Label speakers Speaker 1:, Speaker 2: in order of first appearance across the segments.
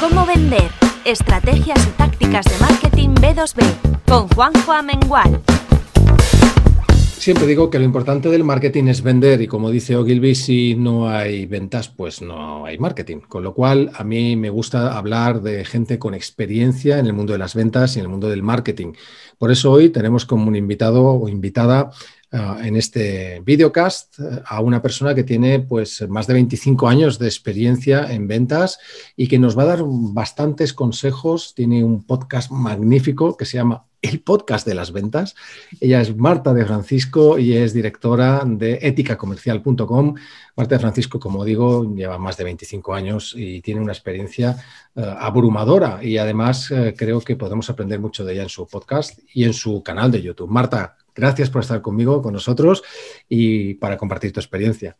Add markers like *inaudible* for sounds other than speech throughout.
Speaker 1: Cómo vender. Estrategias y tácticas de marketing B2B con Juanjo Amengual.
Speaker 2: Siempre digo que lo importante del marketing es vender y como dice Ogilvy, si no hay ventas, pues no hay marketing. Con lo cual, a mí me gusta hablar de gente con experiencia en el mundo de las ventas y en el mundo del marketing. Por eso hoy tenemos como un invitado o invitada Ah, en este videocast eh, a una persona que tiene pues, más de 25 años de experiencia en ventas y que nos va a dar bastantes consejos. Tiene un podcast magnífico que se llama el podcast de las ventas. Ella es Marta de Francisco y es directora de éticacomercial.com Marta de Francisco, como digo, lleva más de 25 años y tiene una experiencia eh, abrumadora y además eh, creo que podemos aprender mucho de ella en su podcast y en su canal de YouTube. Marta, Gracias por estar conmigo, con nosotros y para compartir tu experiencia.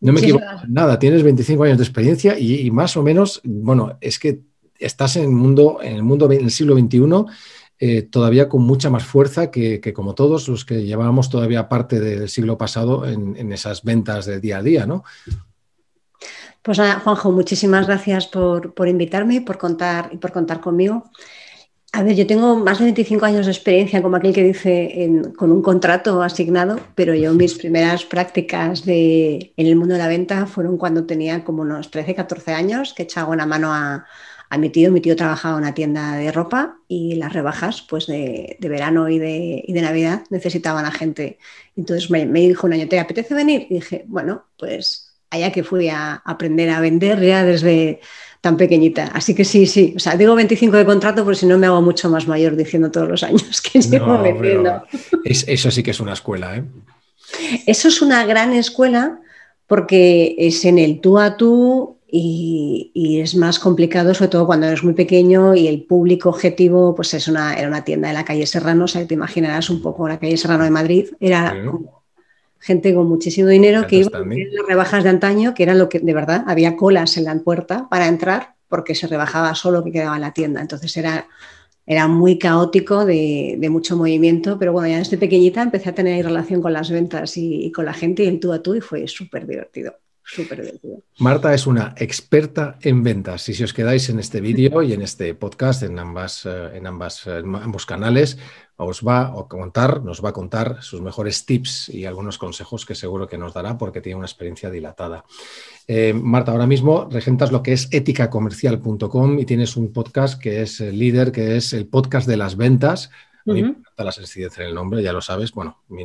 Speaker 2: No me equivoco nada. tienes 25 años de experiencia y, más o menos, bueno, es que estás en el mundo, en el mundo del siglo XXI eh, todavía con mucha más fuerza que, como todos los que llevábamos todavía parte del siglo pasado en, esas ventas de día a día, ¿no?
Speaker 1: Pues Juanjo, muchísimas gracias por, invitarme por contar, y por contar conmigo. A ver, yo tengo más de 25 años de experiencia, como aquel que dice, con un contrato asignado, pero yo mis primeras prácticas en el mundo de la venta fueron cuando tenía como unos 13, 14 años, que echaba una mano a, mi tío. Mi tío trabajaba en una tienda de ropa y las rebajas pues de, verano y de, Navidad necesitaban a gente. Entonces me, me dijo un año, ¿te apetece venir? Y dije, bueno, pues allá que fui a aprender a vender ya desde tan pequeñita. Así que sí, sí. O sea, digo 25 de contrato porque si no me hago mucho más mayor diciendo todos los años que llevo
Speaker 2: eso sí que es una escuela, ¿eh?
Speaker 1: Eso es una gran escuela porque es en el tú a tú y, es más complicado, sobre todo cuando eres muy pequeño y el público objetivo pues es una, era una tienda de la calle Serrano, o sea, te imaginarás un poco la calle Serrano de Madrid, era gente con muchísimo dinero que iba a las rebajas de antaño, que era lo que de verdad había colas en la puerta para entrar porque se rebajaba solo que quedaba en la tienda. Entonces era, era muy caótico, de, mucho movimiento, pero bueno, ya desde pequeñita empecé a tener relación con las ventas y, con la gente y el tú a tú y fue súper divertido. Súper divertido.
Speaker 2: Marta es una experta en ventas. Y si os quedáis en este vídeo y en este podcast, en, ambas, eh, en ambas, eh, en ambos canales, os va a contar, nos va a contar sus mejores tips y algunos consejos que seguro que nos dará porque tiene una experiencia dilatada. Eh, Marta, ahora mismo regentas lo que es éticacomercial.com y tienes un podcast que es el líder, que es el podcast de las ventas a me la sencillez en el nombre, ya lo sabes. Bueno, mi,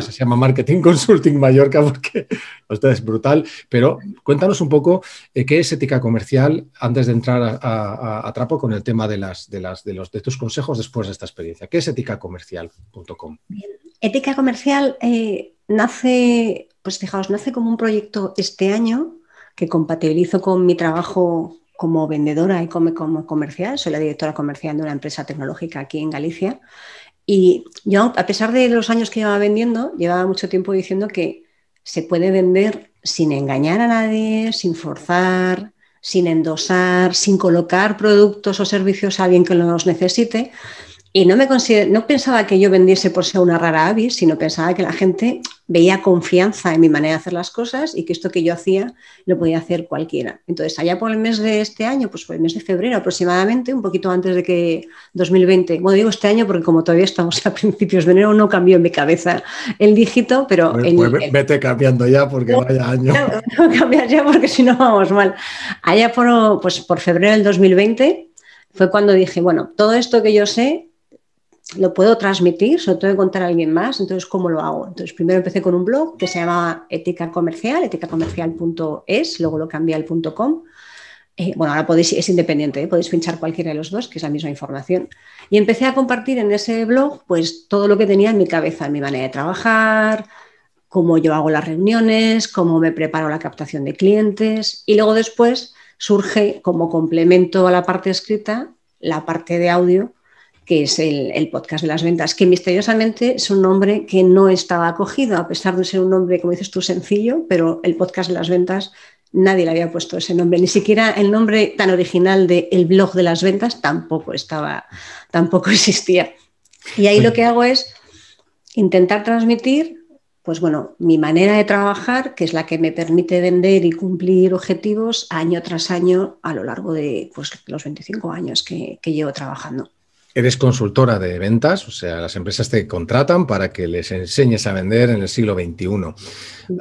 Speaker 2: se llama Marketing Consulting Mallorca *laughs* porque usted es brutal. Pero cuéntanos un poco eh, qué es ética comercial antes de entrar a, trapo con el tema de, las, de, las, de, los, de tus consejos después de esta experiencia. ¿Qué es éticacomercial.com?
Speaker 1: Ética comercial eh, nace, pues fijaos, nace como un proyecto este año que compatibilizo con mi trabajo como vendedora y como comercial, soy la directora comercial de una empresa tecnológica aquí en Galicia. Y yo, a pesar de los años que llevaba vendiendo, llevaba mucho tiempo diciendo que se puede vender sin engañar a nadie, sin forzar, sin endosar, sin colocar productos o servicios a alguien que los necesite, y no, me no pensaba que yo vendiese por ser una rara avis, sino pensaba que la gente veía confianza en mi manera de hacer las cosas y que esto que yo hacía lo podía hacer cualquiera. Entonces, allá por el mes de este año, pues fue el mes de febrero aproximadamente, un poquito antes de que 2020, bueno, digo este año porque como todavía estamos a *laughs* principios de enero, no cambió en mi cabeza el dígito, pero... Pues, pues vete
Speaker 2: cambiando ya porque vaya año.
Speaker 1: No, no cambias ya porque si no vamos mal. Allá por, pues, por febrero del 2020 fue cuando dije, bueno, todo esto que yo sé lo puedo transmitir, ¿Solo todo tengo que contar a alguien más, entonces ¿cómo lo hago? Entonces primero empecé con un blog que se llamaba Ética Comercial, éticacomercial.es, luego lo cambié al .com. Eh, bueno, ahora podéis, es independiente, ¿eh? podéis pinchar cualquiera de los dos, que es la misma información. Y empecé a compartir en ese blog pues todo lo que tenía en mi cabeza, mi manera de trabajar, cómo yo hago las reuniones, cómo me preparo la captación de clientes y luego después surge como complemento a la parte escrita la parte de audio que es el, podcast de las ventas, que misteriosamente es un nombre que no estaba acogido, a pesar de ser un nombre, como dices tú, sencillo, pero el podcast de las ventas nadie le había puesto ese nombre, ni siquiera el nombre tan original de el blog de las ventas tampoco estaba, tampoco *laughs* existía. Y ahí lo que hago es intentar transmitir, pues bueno, mi manera de trabajar, que es la que me permite vender y cumplir objetivos año tras año a lo largo de pues, los 25 años que llevo trabajando.
Speaker 2: Eres consultora de ventas, o sea, las empresas te contratan para que les enseñes a vender en el siglo XXI.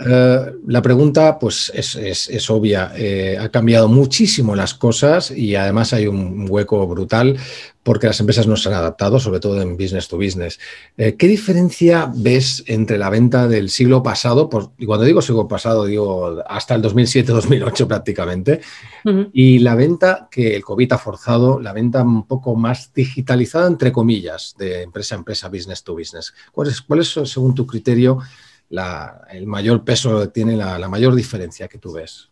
Speaker 2: Eh, la pregunta, pues, es, obvia. Eh, ha cambiado muchísimo las cosas y además hay un hueco brutal porque las empresas no se han adaptado, sobre todo en business to business. Eh, ¿Qué diferencia ves entre la venta del siglo pasado, y cuando digo siglo pasado, digo hasta el 2007-2008 prácticamente, y la venta que el COVID ha forzado, la venta un poco más digitalizada, entre comillas, de empresa a empresa, business to business? ¿Cuál es, según tu criterio, el mayor peso tiene la, la mayor diferencia que tú ves?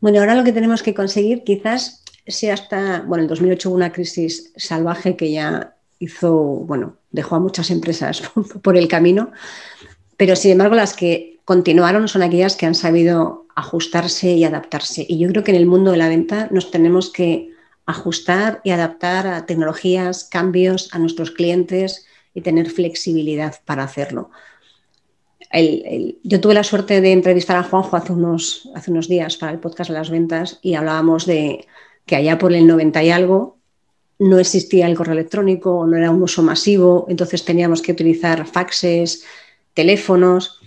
Speaker 1: Bueno, ahora lo que tenemos que conseguir quizás sí, hasta, bueno, en 2008 hubo una crisis salvaje que ya hizo, bueno, dejó a muchas empresas *laughs* por el camino, pero sin embargo las que continuaron son aquellas que han sabido ajustarse y adaptarse. Y yo creo que en el mundo de la venta nos tenemos que ajustar y adaptar a tecnologías, cambios, a nuestros clientes y tener flexibilidad para hacerlo. yo tuve la suerte de entrevistar a Juanjo hace unos, hace unos días para el podcast de las ventas y hablábamos de que allá por el 90 y algo no existía el correo electrónico, no era un uso masivo, entonces teníamos que utilizar faxes, teléfonos.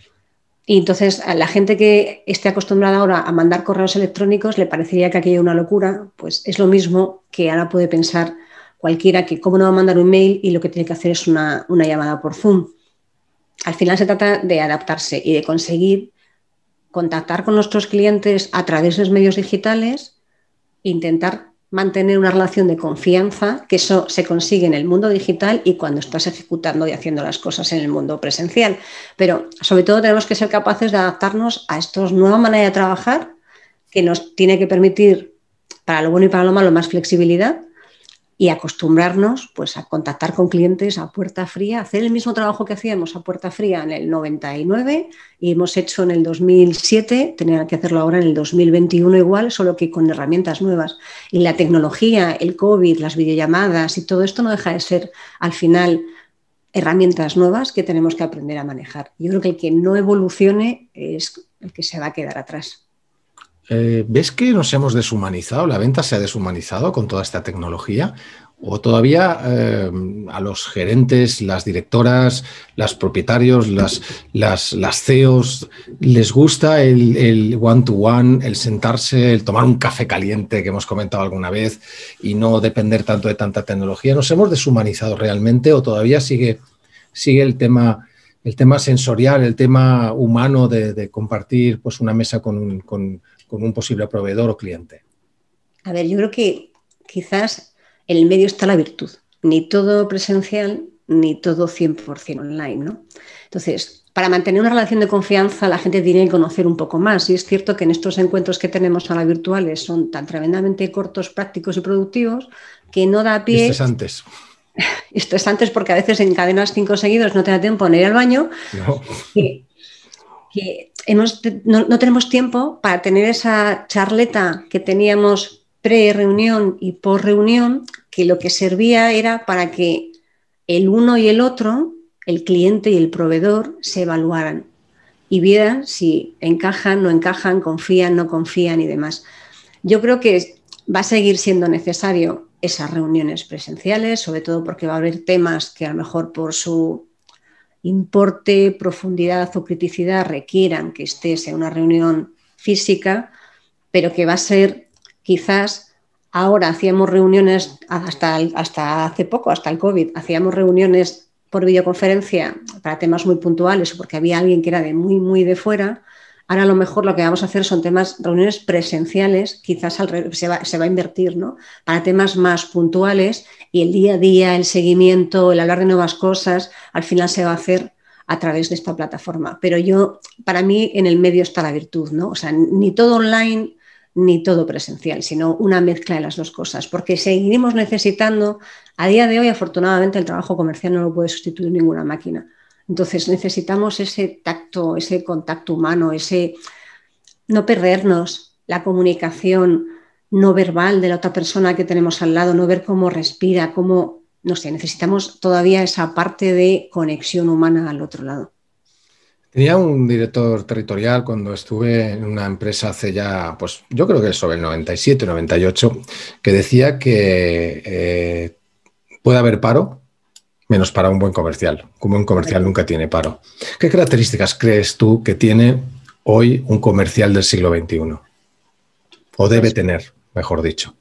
Speaker 1: Y entonces a la gente que esté acostumbrada ahora a mandar correos electrónicos le parecería que aquello era una locura, pues es lo mismo que ahora puede pensar cualquiera que cómo no va a mandar un mail y lo que tiene que hacer es una, una llamada por Zoom. Al final se trata de adaptarse y de conseguir contactar con nuestros clientes a través de los medios digitales intentar mantener una relación de confianza, que eso se consigue en el mundo digital y cuando estás ejecutando y haciendo las cosas en el mundo presencial. Pero sobre todo tenemos que ser capaces de adaptarnos a esta nueva manera de trabajar que nos tiene que permitir, para lo bueno y para lo malo, más flexibilidad, y acostumbrarnos pues, a contactar con clientes a puerta fría, hacer el mismo trabajo que hacíamos a puerta fría en el 99 y hemos hecho en el 2007, tenían que hacerlo ahora en el 2021 igual, solo que con herramientas nuevas. Y la tecnología, el COVID, las videollamadas y todo esto no deja de ser al final herramientas nuevas que tenemos que aprender a manejar. Yo creo que el que no evolucione es el que se va a quedar atrás.
Speaker 2: Eh, ¿Ves que nos hemos deshumanizado? ¿La venta se ha deshumanizado con toda esta tecnología? ¿O todavía eh, a los gerentes, las directoras, las propietarios, las, las, CEOs les gusta el, one to one, el sentarse, el tomar un café caliente que hemos comentado alguna vez y no depender tanto de tanta tecnología? ¿Nos hemos deshumanizado realmente o todavía sigue, sigue el tema? El tema sensorial, el tema humano de, compartir pues, una mesa con, con un posible proveedor o cliente?
Speaker 1: A ver, yo creo que quizás en el medio está la virtud. Ni todo presencial, ni todo 100% online, ¿no? Entonces, para mantener una relación de confianza, la gente tiene que conocer un poco más. Y es cierto que en estos encuentros que tenemos ahora virtuales son tan tremendamente cortos, prácticos y productivos que no da pie. Estresantes. *laughs* antes porque a veces en cadenas cinco seguidos, no te da tiempo a ir al baño. que no, tenemos tiempo para tener esa charleta que teníamos pre-reunión y post reunión que lo que servía era para que el uno y el otro, el cliente y el proveedor, se evaluaran y vieran si encajan, no encajan, confían, no confían y demás. Yo creo que va a seguir siendo necesario esas reuniones presenciales, sobre todo porque va a haber temas que a lo mejor por su importe, profundidad o criticidad requieran que estés sea una reunión física, pero que va a ser quizás ahora hacíamos reuniones hasta, hasta hace poco, hasta el COVID, hacíamos reuniones por videoconferencia para temas muy puntuales o porque había alguien que era de muy, muy de fuera, Ahora a lo mejor lo que vamos a hacer son temas, reuniones presenciales, quizás se, va, a invertir, ¿no? Para temas más puntuales y el día a día, el seguimiento, el hablar de nuevas cosas, al final se va a hacer a través de esta plataforma. Pero yo, para mí, en el medio está la virtud, ¿no? O sea, ni todo online ni todo presencial, sino una mezcla de las dos cosas, porque seguimos necesitando, a día de hoy, afortunadamente, el trabajo comercial no lo puede sustituir ninguna máquina entonces necesitamos ese tacto, ese contacto humano, ese no perdernos, la comunicación no verbal de la otra persona que tenemos al lado, no ver cómo respira, cómo, no sé, necesitamos todavía esa parte de conexión humana al otro lado.
Speaker 2: Tenía un director territorial cuando estuve en una empresa hace ya, pues yo creo que sobre el 97, 98, que decía que eh, puede haber paro, menos para un buen comercial. como Un comercial nunca tiene paro. ¿Qué características crees tú que tiene hoy un comercial del siglo XXI? O debe pues- tener, mejor dicho.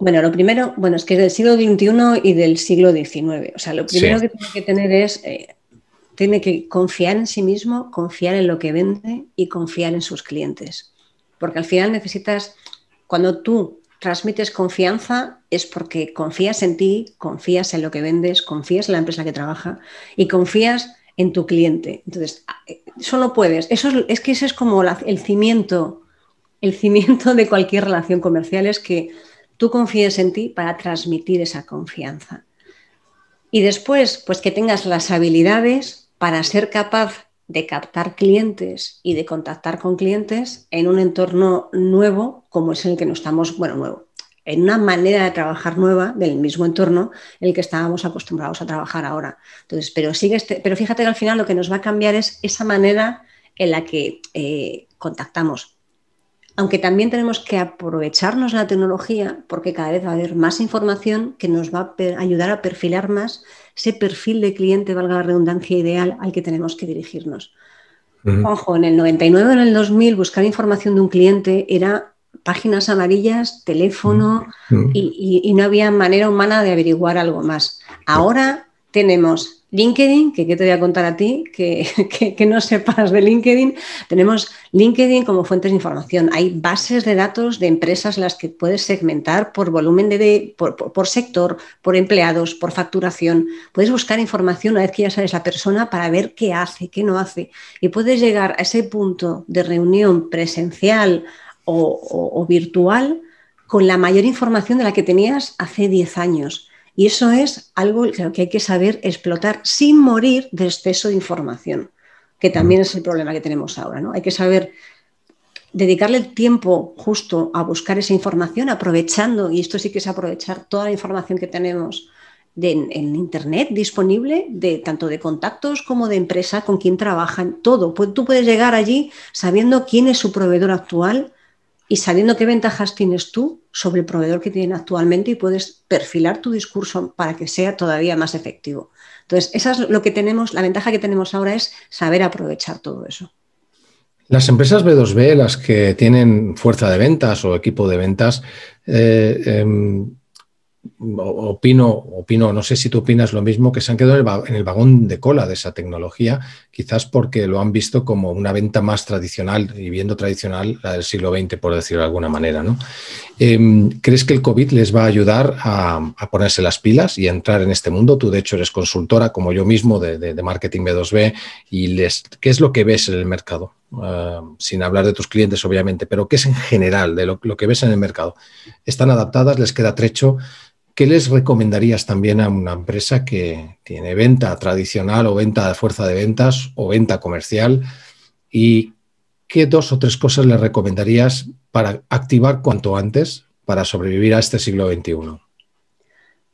Speaker 1: Bueno, lo primero, bueno, es que es del siglo XXI y del siglo XIX. O sea, lo primero que tiene que tener es, eh, tiene que confiar en sí mismo, confiar en lo que vende y confiar en sus clientes. Porque al final necesitas, cuando tú transmites confianza es porque confías en ti, confías en lo que vendes, confías en la empresa que trabaja y confías en tu cliente. Entonces, eh, solo puedes. Eso es, que ese es como el cimiento, el cimiento de cualquier relación comercial es que tú confíes en ti para transmitir esa confianza. Y después, pues que tengas las habilidades para ser capaz de captar clientes y de contactar con clientes en un entorno nuevo como es el que nos estamos, bueno, nuevo, en una manera de trabajar nueva del mismo entorno en el que estábamos acostumbrados a trabajar ahora. Entonces, pero, sigue este, pero fíjate que al final lo que nos va a cambiar es esa manera en la que eh, contactamos. Aunque también tenemos que aprovecharnos de la tecnología porque cada vez va a haber más información que nos va a ayudar a perfilar más ese perfil de cliente, valga la redundancia, ideal al que tenemos que dirigirnos. Ojo, en el 99, en el 2000, buscar información de un cliente era páginas amarillas, teléfono y no había manera humana de averiguar algo más. Ahora tenemos LinkedIn, que qué te voy a contar a ti, *laughs* que, que, no sepas de LinkedIn, tenemos LinkedIn como fuentes de información. Hay bases de datos de empresas las que puedes segmentar por volumen de, por, sector, por empleados, por facturación. Puedes buscar información una vez que ya sabes la persona para ver qué hace, qué no hace. Y puedes llegar a ese punto de reunión presencial o, o virtual con la mayor información de la que tenías hace 10 años. Y eso es algo que hay que saber explotar sin morir de exceso de información, que también es el problema que tenemos ahora. ¿no? Hay que saber dedicarle el tiempo justo a buscar esa información, aprovechando, y esto sí que es aprovechar toda la información que tenemos en, Internet disponible, de, tanto de contactos como de empresa, con quien trabajan, todo. Tú puedes llegar allí sabiendo quién es su proveedor actual, y sabiendo qué ventajas tienes tú sobre el proveedor que tienen actualmente y puedes perfilar tu discurso para que sea todavía más efectivo. Entonces, esa es lo que tenemos, la ventaja que tenemos ahora es saber aprovechar todo eso.
Speaker 2: Las empresas B2B, las que tienen fuerza de ventas o equipo de ventas, eh, em, opino, opino, no sé si tú opinas lo mismo, que se han quedado en el, vagón de cola de esa tecnología quizás porque lo han visto como una venta más tradicional y viendo tradicional la del siglo XX, por decirlo de alguna manera. ¿no? Em, ¿Crees que el COVID les va a ayudar a, ponerse las pilas y entrar en este mundo? Tú, de hecho, eres consultora, como yo mismo, de, marketing B2B. Y les, ¿Qué es lo que ves en el mercado? Em, sin hablar de tus clientes, obviamente, pero ¿qué es en general de lo que ves en el mercado? ¿Están adaptadas? ¿Les queda trecho? ¿Qué les recomendarías también a una empresa que tiene venta tradicional o venta de fuerza de ventas o venta comercial? ¿Y qué dos o tres cosas les recomendarías para activar cuanto antes para sobrevivir a este siglo XXI?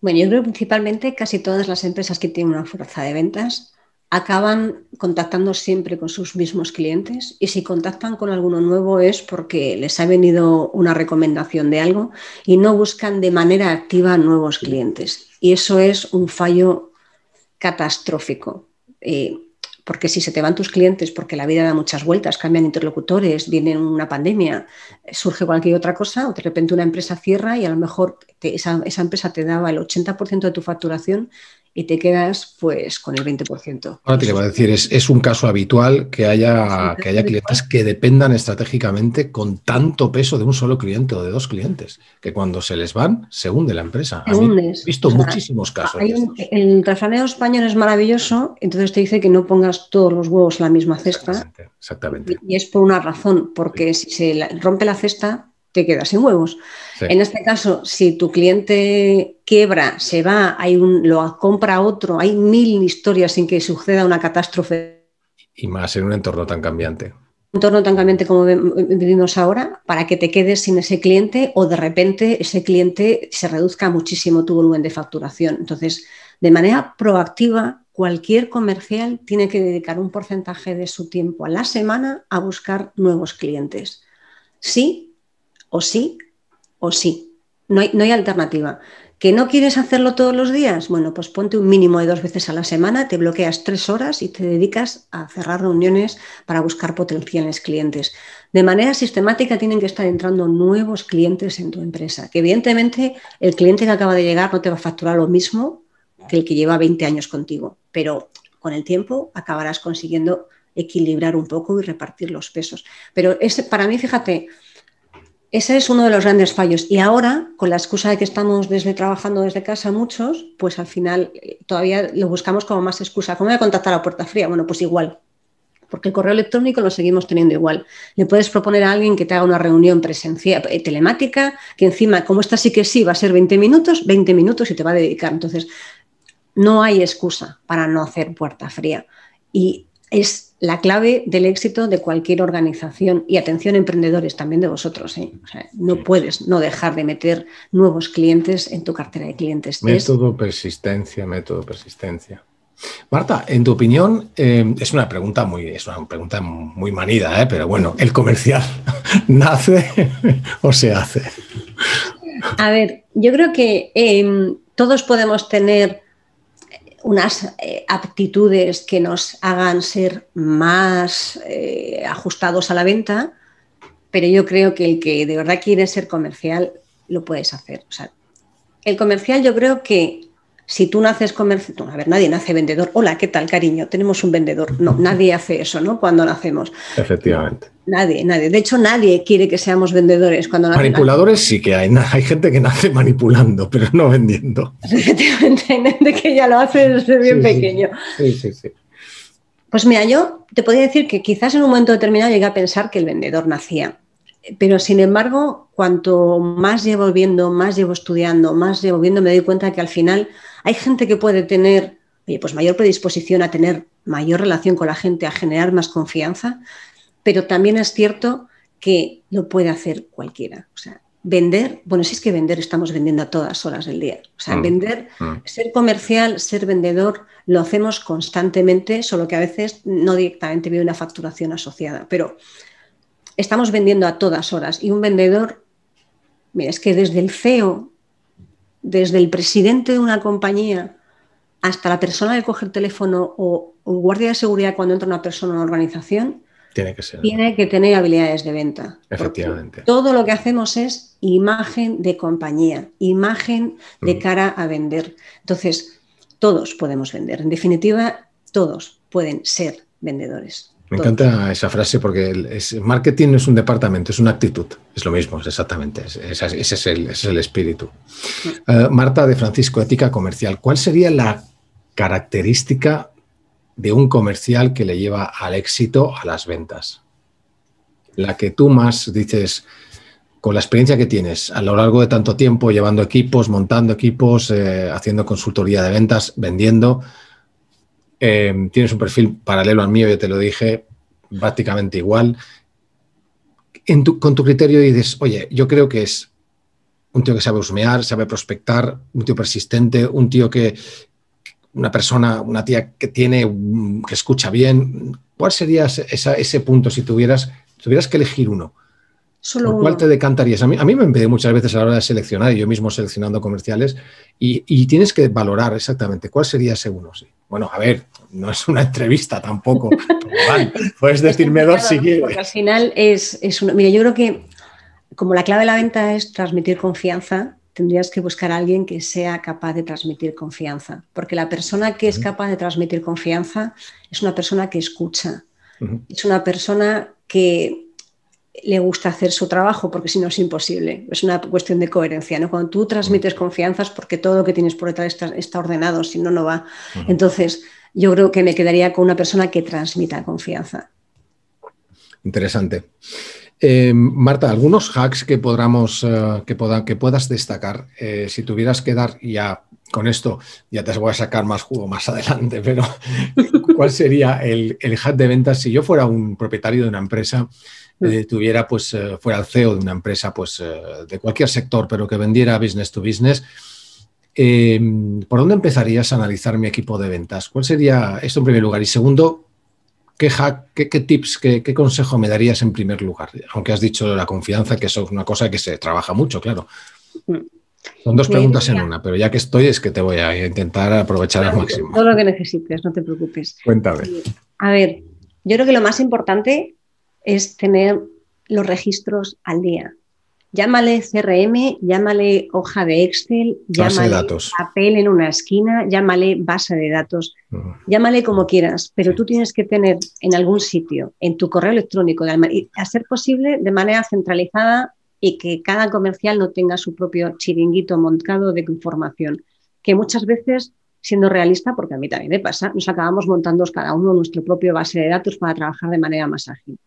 Speaker 1: Bueno, yo creo que principalmente casi todas las empresas que tienen una fuerza de ventas acaban contactando siempre con sus mismos clientes y si contactan con alguno nuevo es porque les ha venido una recomendación de algo y no buscan de manera activa nuevos clientes. Y eso es un fallo catastrófico. Eh, porque si se te van tus clientes, porque la vida da muchas vueltas, cambian interlocutores, viene una pandemia, surge cualquier otra cosa, o de repente una empresa cierra y a lo mejor esa, esa, empresa te daba el 80% de tu facturación y te quedas pues con el 20%.
Speaker 2: Ahora te iba a decir, es, es, un caso habitual que haya, que haya clientes que dependan estratégicamente con tanto peso de un solo cliente o de dos clientes, que cuando se les van, se hunde la empresa. Se hundes. He visto muchísimos casos.
Speaker 1: el trafaneo español es maravilloso, entonces te dice que no pongas todos los huevos en la misma cesta. Exactamente. Y, es por una razón, porque si se rompe la cesta, te quedas sin huevos. En este caso, si tu cliente quiebra, se va, hay un, lo compra otro, hay mil historias sin que suceda una catástrofe.
Speaker 2: Y más en un entorno tan cambiante.
Speaker 1: Un entorno tan cambiante como vivimos ahora, para que te quedes sin ese cliente o de repente ese cliente se reduzca muchísimo tu volumen de facturación. Entonces, de manera proactiva, cualquier comercial tiene que dedicar un porcentaje de su tiempo a la semana a buscar nuevos clientes. Sí, o sí o sí. No hay, no hay alternativa. ¿Que no quieres hacerlo todos los días? Bueno, pues ponte un mínimo de dos veces a la semana, te bloqueas tres horas y te dedicas a cerrar reuniones para buscar potenciales clientes. De manera sistemática tienen que estar entrando nuevos clientes en tu empresa, que evidentemente el cliente que acaba de llegar no te va a facturar lo mismo que el que lleva 20 años contigo, pero con el tiempo acabarás consiguiendo equilibrar un poco y repartir los pesos. Pero es, para mí, fíjate, ese es uno de los grandes fallos. Y ahora, con la excusa de que estamos desde trabajando desde casa muchos, pues al final eh, todavía lo buscamos como más excusa. ¿Cómo voy a contactar a puerta fría? Bueno, pues igual, porque el correo electrónico lo seguimos teniendo igual. Le puedes proponer a alguien que te haga una reunión presencial, eh, telemática, que encima, como esta sí que sí, va a ser 20 minutos, 20 minutos y te va a dedicar. Entonces, no hay excusa para no hacer puerta fría. Y es la clave del éxito de cualquier organización. Y atención, emprendedores, también de vosotros. ¿eh? no puedes no dejar de meter nuevos clientes en tu cartera de clientes. Método
Speaker 2: persistencia, método persistencia. Marta, en tu opinión, em, es una pregunta muy, es una pregunta muy manida, ¿eh? pero bueno, ¿el comercial *laughs* nace o se hace?
Speaker 1: A ver, yo creo que em, todos podemos tener unas eh, aptitudes que nos hagan ser más eh, ajustados a la venta, pero yo creo que el que de verdad quiere ser comercial lo puedes hacer. O sea, el comercial yo creo que si tú naces comercio, a ver, nadie nace vendedor. Hola, ¿qué tal, cariño? Tenemos un vendedor. No, nadie hace eso, ¿no? Cuando nacemos.
Speaker 2: Efectivamente.
Speaker 1: Nadie, nadie. De hecho, nadie quiere que seamos vendedores cuando Manipuladores
Speaker 2: sí que hay. *laughs* Hay gente que nace manipulando, pero no vendiendo. *laughs*
Speaker 1: Efectivamente, hay gente que ya lo hace desde bien pequeño. Sí, sí, sí. Pues mira, yo te podría decir que quizás en un momento determinado llegué a pensar que el vendedor nacía. Pero sin embargo, cuanto más llevo viendo, más llevo estudiando, más llevo viendo, me doy cuenta que al final hay gente que puede tener pues mayor predisposición a tener mayor relación con la gente, a generar más confianza, pero también es cierto que lo puede hacer cualquiera. O sea, vender, bueno, si es que vender estamos vendiendo a todas horas del día. O sea, mm, vender, mm. ser comercial, ser vendedor, lo hacemos constantemente, solo que a veces no directamente viene una facturación asociada, pero estamos vendiendo a todas horas y un vendedor Mira, es que desde el CEO, desde el presidente de una compañía, hasta la persona que coge el teléfono o, guardia de seguridad cuando entra una persona en una organización,
Speaker 2: tiene
Speaker 1: que, tener habilidades de venta. Efectivamente. Todo lo que hacemos es imagen de compañía, imagen de mm. cara a vender. Entonces, todos podemos vender. En definitiva, todos pueden ser vendedores.
Speaker 2: Me encanta esa frase porque marketing no es un departamento, es una actitud. Es lo mismo, exactamente. ese, es el, espíritu. Mm. Eh, Marta de Francisco, Ética Comercial. ¿Cuál sería la característica de un comercial que le lleva al éxito, a las ventas? La que tú más dices, con la experiencia que tienes a lo largo de tanto tiempo, llevando equipos, montando equipos, eh, haciendo consultoría de ventas, vendiendo, Em, tienes un perfil paralelo al mío, ya te lo dije, prácticamente igual. con tu criterio dices, oye, yo creo que es un tío que sabe husmear, sabe prospectar, un tío persistente, un tío que, una persona, una tía que tiene, mm, que escucha bien. ¿Cuál sería ese punto si tuvieras, tuvieras que elegir uno?
Speaker 1: Solo cuál te
Speaker 2: decantarías? A mí, me pide muchas veces a la hora de seleccionar, yo mismo seleccionando comerciales, y, y, tienes que valorar exactamente cuál sería ese uno. Sí. Bueno, a ver, no es una entrevista tampoco. *laughs* puedes decirme dos si quieres. Al
Speaker 1: final es, es Mira, yo creo que como la clave de la venta es transmitir confianza, tendrías que buscar a alguien que sea capaz de transmitir confianza. Porque la persona que es capaz de transmitir confianza es una persona que escucha. Es una persona que le gusta hacer su trabajo, porque si no es imposible. Es una cuestión de coherencia, ¿no? Cuando tú transmites mm. confianzas, porque todo lo que tienes por detrás está, ordenado, si no, no va. Entonces, yo creo que me quedaría con una persona que transmita confianza.
Speaker 2: Interesante. Eh, Marta, algunos hacks que, podamos, eh, que, que, puedas destacar, eh, si tuvieras que dar ya con esto, ya te voy a sacar más jugo más *laughs* adelante, pero ¿cuál sería el, el hack de ventas si yo fuera un propietario de una empresa? Mm. Eh, tuviera, pues, eh, fuera el CEO de una empresa, pues, eh, de cualquier sector, pero que vendiera business to business, em, ¿por dónde empezarías a analizar mi equipo de ventas? ¿Cuál sería esto en primer lugar? Y segundo, ¿qué, qué, tips, qué, qué, consejo me darías en primer lugar? Aunque has dicho la confianza, que eso es una cosa que se trabaja mucho, claro. Mm. Son dos preguntas en una, pero ya que estoy es que te voy a intentar aprovechar al máximo.
Speaker 1: Todo lo que necesites, no te preocupes. Cuéntame. A ver, yo creo que lo más importante es tener los registros al día. Llámale CRM, llámale hoja de Excel, llámale papel en una esquina, llámale base de datos, mm. llámale como quieras, pero tú tienes que tener en algún sitio, en tu correo electrónico, de a ser posible de manera centralizada y que cada comercial no tenga su propio chiringuito montado de información, que muchas veces, siendo realista, porque a mí también me pasa, nos acabamos montando cada uno nuestro propio base de datos para trabajar de manera más ágil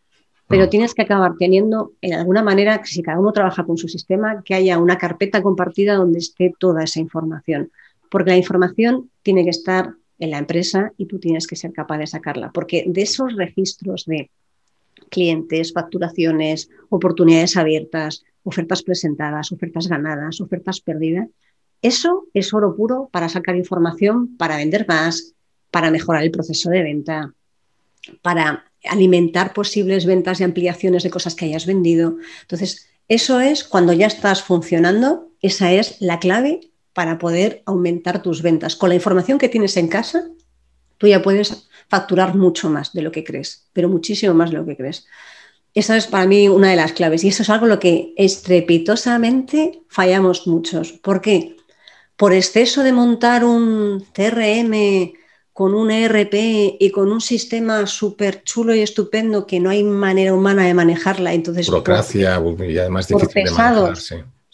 Speaker 1: pero tienes que acabar teniendo, en alguna manera, que si cada uno trabaja con su sistema, que haya una carpeta compartida donde esté toda esa información. Porque la información tiene que estar en la empresa y tú tienes que ser capaz de sacarla. Porque de esos registros de clientes, facturaciones, oportunidades abiertas, ofertas presentadas, ofertas ganadas, ofertas perdidas, eso es oro puro para sacar información, para vender más, para mejorar el proceso de venta, para alimentar posibles ventas y ampliaciones de cosas que hayas vendido. Entonces, eso es cuando ya estás funcionando, esa es la clave para poder aumentar tus ventas. Con la información que tienes en casa, tú ya puedes facturar mucho más de lo que crees, pero muchísimo más de lo que crees. Esa es para mí una de las claves y eso es algo lo que estrepitosamente fallamos muchos. ¿Por qué? Por exceso de montar un CRM con un ERP y con un sistema súper chulo y estupendo que no hay manera humana de manejarla. Entonces, Burocracia
Speaker 2: y además difícil de manejar,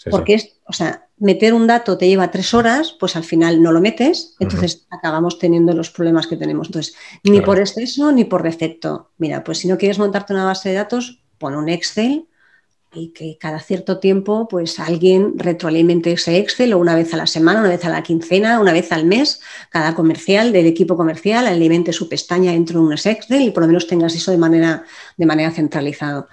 Speaker 2: porque
Speaker 1: es, o sea, meter un dato te lleva tres horas, pues al final no lo metes, entonces acabamos teniendo los problemas que tenemos. Entonces, ni por exceso ni por defecto. Mira, pues si no quieres montarte una base de datos, pon un Excel y que cada cierto tiempo pues alguien retroalimente ese Excel o una vez a la semana, una vez a la quincena, una vez al mes, cada comercial del equipo comercial alimente su pestaña dentro de un Excel y por lo menos tengas eso de manera, de manera centralizada.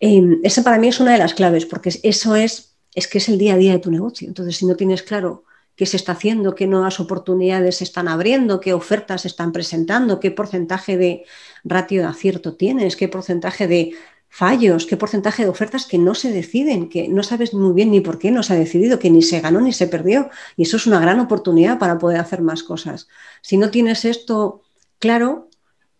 Speaker 1: Em, esa para mí es una de las claves porque eso es, es que es el día a día de tu negocio. Entonces, si no tienes claro qué se está haciendo, qué nuevas oportunidades se están abriendo, qué ofertas se están presentando, qué porcentaje de ratio de acierto tienes, qué porcentaje de fallos, qué porcentaje de ofertas que no se deciden, que no sabes muy bien ni por qué no se ha decidido, que ni se ganó ni se perdió. Y eso es una gran oportunidad para poder hacer más cosas. Si no tienes esto claro,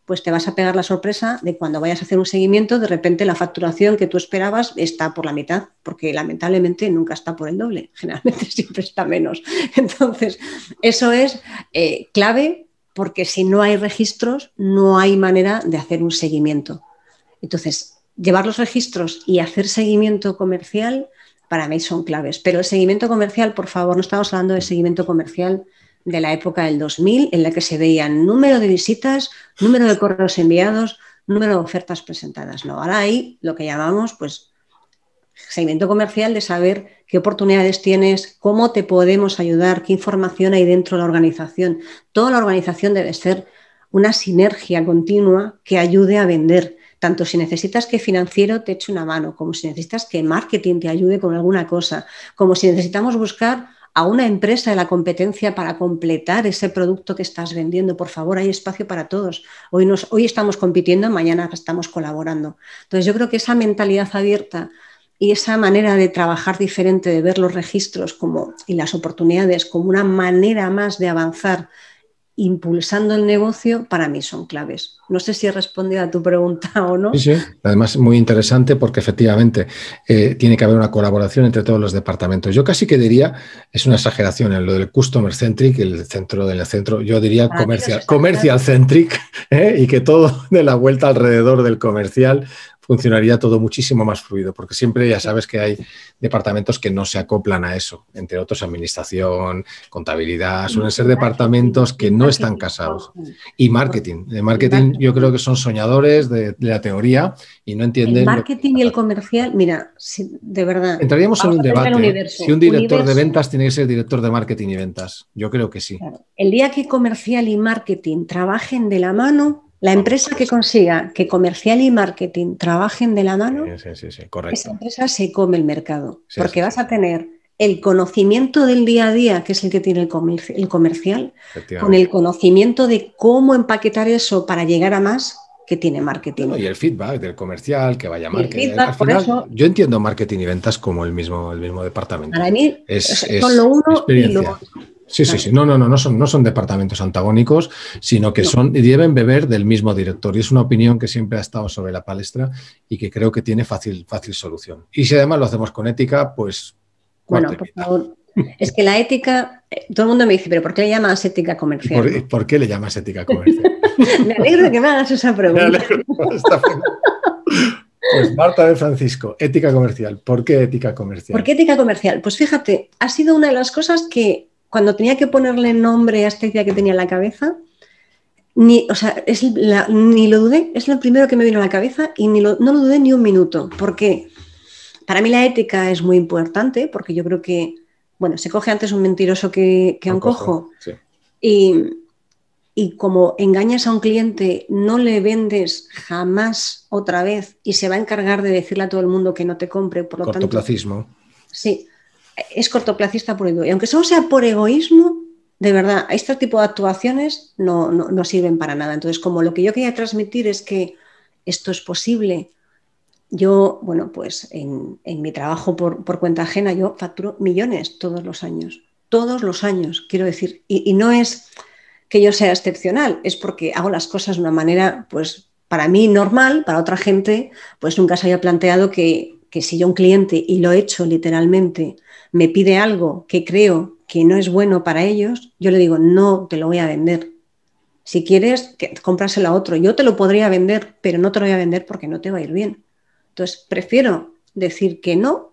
Speaker 1: pues te vas a pegar la sorpresa de cuando vayas a hacer un seguimiento, de repente la facturación que tú esperabas está por la mitad, porque lamentablemente nunca está por el doble, *laughs* generalmente siempre está menos. Entonces, eso es eh, clave porque si no hay registros, no hay manera de hacer un seguimiento. Entonces, llevar los registros y hacer seguimiento comercial para mí son claves. Pero el seguimiento comercial, por favor, no estamos hablando de seguimiento comercial de la época del 2000, en la que se veían número de visitas, número de correos enviados, número de ofertas presentadas. No, ahora hay lo que llamamos pues seguimiento comercial de saber qué oportunidades tienes, cómo te podemos ayudar, qué información hay dentro de la organización. Toda la organización debe ser una sinergia continua que ayude a vender tanto si necesitas que financiero te eche una mano, como si necesitas que marketing te ayude con alguna cosa, como si necesitamos buscar a una empresa de la competencia para completar ese producto que estás vendiendo. Por favor, hay espacio para todos. Hoy, nos, hoy estamos compitiendo, mañana estamos colaborando. Entonces, yo creo que esa mentalidad abierta y esa manera de trabajar diferente, de ver los registros como, y las oportunidades como una manera más de avanzar impulsando el negocio, para mí son claves. No sé si he respondido a tu pregunta *laughs* o no. Sí, sí.
Speaker 2: Además, muy interesante porque efectivamente eh, tiene que haber una colaboración entre todos los departamentos. Yo casi que diría, es una exageración en eh, lo del customer centric, el centro del centro, yo diría comercial, centric, *laughs* eh, y que todo de la vuelta alrededor del comercial, funcionaría todo muchísimo más fluido, porque siempre ya sabes que hay departamentos que no se acoplan a eso, entre otros administración, contabilidad, suelen ser departamentos que no están casados. Y marketing. de eh, marketing yo creo que son soñadores de, la teoría y no entienden... El marketing
Speaker 1: y el comercial, mira, de verdad... Entraríamos en un debate. si un director de ventas
Speaker 2: tiene que ser director de marketing y ventas, yo creo que sí.
Speaker 1: El día que comercial y marketing trabajen de la mano, la empresa que consiga que comercial y marketing trabajen de la mano, esa empresa se come el mercado, porque vas a tener el conocimiento del día a día, que es el que tiene el, comercial, con el conocimiento de cómo empaquetar eso para llegar a más, que tiene marketing. y
Speaker 2: el feedback del comercial, que vaya marketing. yo entiendo marketing y ventas como el mismo, el mismo departamento. Para mí es, son lo uno y lo otro. Sí, sí, sí. No, no, no, no son, no son departamentos antagónicos, sino que son y deben beber del mismo director. Y es una opinión que siempre ha estado sobre la palestra y que creo que tiene fácil, fácil solución. Y si además lo hacemos con ética, pues.
Speaker 1: Bueno, por favor. Es que la ética, eh, todo el mundo me dice, pero ¿por qué le llamas ética comercial?
Speaker 2: ¿Por, qué le llamas ética comercial?
Speaker 1: *laughs* me alegro que me hagas esa *laughs* pregunta.
Speaker 2: Pues Marta de Francisco, ética comercial. ¿Por qué ética comercial? ¿Por
Speaker 1: qué ética comercial? Pues fíjate, ha sido una de las cosas que cuando tenía que ponerle nombre a esta idea que tenía en la cabeza, ni, ni lo dudé, es lo primero que me vino a la cabeza y no lo dudé ni un minuto. Porque Para mí la ética es muy importante porque yo creo que, bueno, se coge antes un mentiroso que, un cojo. Y, como engañas a un cliente, no le vendes jamás otra vez y se va a encargar de decirle a todo el mundo que no te compre. Por lo tanto, Sí, es cortoplacista por egoísmo. Y aunque solo sea por egoísmo, de verdad, este tipo de actuaciones no, sirven para nada. Entonces, como lo que yo quería transmitir es que esto es posible, yo, bueno, pues en, mi trabajo por, cuenta ajena, yo facturo millones todos los años, todos los años, quiero decir, y, no es que yo sea excepcional, es porque hago las cosas de una manera, pues, para mí normal, para otra gente, pues nunca se haya planteado que, que si yo un cliente, y lo he hecho literalmente, me pide algo que creo que no es bueno para ellos, yo le digo, no te lo voy a vender. Si quieres, cómpraselo a otro. Yo te lo podría vender, pero no te lo voy a vender porque no te va a ir bien. Entonces, prefiero decir que no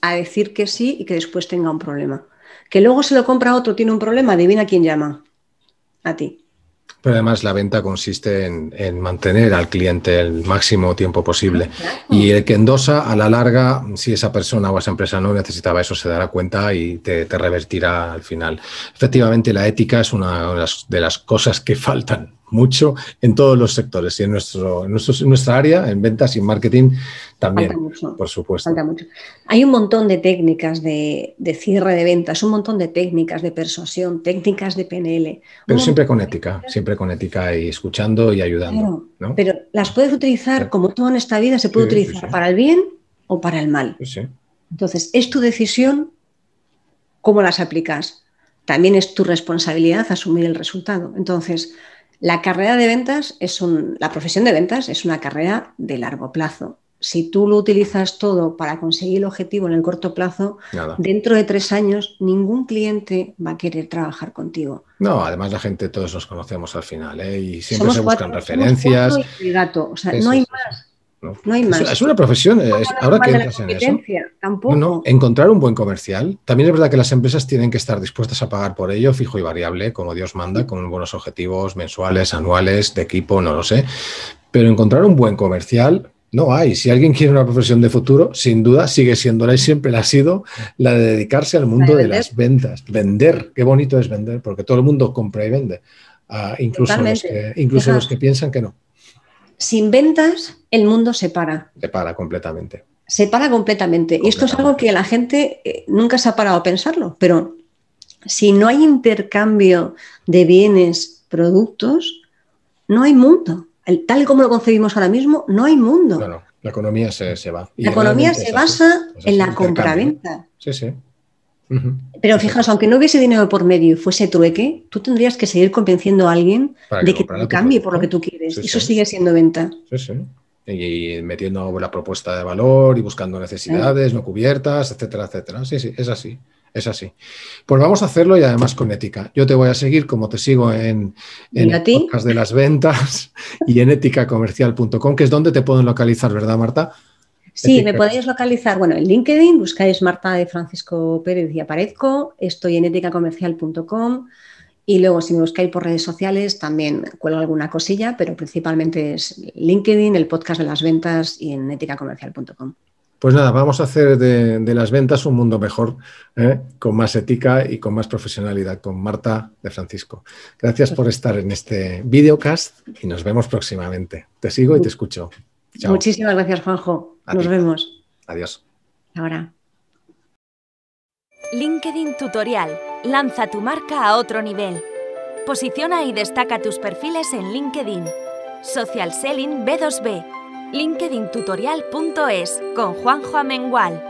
Speaker 1: a decir que sí y que después tenga un problema. Que luego se lo compra a otro, tiene un problema, adivina quién llama. A ti
Speaker 2: pero además la venta consiste en, mantener al cliente el máximo tiempo posible. Y el que endosa, a la larga, si esa persona o esa empresa no necesitaba eso, se dará cuenta y te, te revertirá al final. Efectivamente, la ética es una de las cosas que faltan mucho en todos los sectores y en, nuestro, nuestra área, en ventas y marketing también, por supuesto. Falta mucho.
Speaker 1: Hay un montón de técnicas de, cierre de ventas, un montón de técnicas de persuasión, técnicas de PNL. Pero siempre
Speaker 2: con ética, siempre con ética y escuchando y ayudando.
Speaker 1: Pero las puedes utilizar, como todo en esta vida, se puede utilizar para el bien o para el mal. Entonces, es tu decisión cómo las aplicas. También es tu responsabilidad asumir el resultado. Entonces, la carrera de ventas es un, la profesión de ventas es una carrera de largo plazo. Si tú lo utilizas todo para conseguir el objetivo en el corto plazo, dentro de tres años ningún cliente va a querer trabajar contigo.
Speaker 2: No, además la gente todos nos conocemos al final ¿eh? y siempre se buscan referencias.
Speaker 1: y gato, o sea, no hay más.
Speaker 2: ¿no? hay más. Es, una profesión. Eh, ahora que entras en eso. No, encontrar un buen comercial. También es verdad que las empresas tienen que estar dispuestas a pagar por ello, fijo y variable, como Dios manda, con buenos objetivos mensuales, anuales, de equipo, no lo sé. Pero encontrar un buen comercial no hay. Si alguien quiere una profesión de futuro, sin duda sigue siendo la y siempre la ha sido la de dedicarse al mundo de las ventas. Vender, qué bonito es vender, porque todo el mundo compra y vende. incluso ah, incluso los que piensan que no
Speaker 1: sin ventas el mundo se para.
Speaker 2: Se para completamente.
Speaker 1: Se para completamente. Y esto es algo que la gente eh, nunca se ha parado a pensarlo, pero si no hay intercambio de bienes, productos, no hay mundo. El, tal como lo concebimos ahora mismo, no hay mundo.
Speaker 2: La economía se, va. la economía se basa
Speaker 1: en la compraventa. Sí, sí. Pero fijaos, aunque no hubiese dinero por medio y fuese trueque, tú tendrías que seguir convenciendo a alguien
Speaker 2: de que cambie
Speaker 1: por lo que tú eso sigue siendo venta.
Speaker 2: Sí, sí. Y metiendo la propuesta de valor y buscando necesidades no cubiertas, etcétera, etcétera. Sí, sí, es así. Es así. Pues vamos a hacerlo y además con ética. Yo te voy a seguir como te sigo en, en de las ventas y en éticacomercial.com, que es donde te pueden localizar, ¿verdad, Marta? Sí, me podéis
Speaker 1: localizar, bueno, en LinkedIn, buscáis Marta de Francisco Pérez y aparezco, estoy en éticacomercial.com, y luego, si me buscáis por redes sociales, también cuelgo alguna cosilla, pero principalmente es LinkedIn, el podcast de las ventas y en eticacomercial.com.
Speaker 2: Pues nada, vamos a hacer de, las ventas un mundo mejor, ¿eh? con más ética y con más profesionalidad, con Marta de Francisco. Gracias por estar en este videocast y nos vemos próximamente. Te sigo y te escucho.
Speaker 1: Muchísimas gracias, Juanjo. nos vemos. Adiós. Ahora. LinkedIn Tutorial Lanza tu marca a otro nivel. Posiciona y destaca tus perfiles en LinkedIn. Social Selling B2B. LinkedIntutorial.es con Juanjo Mengual.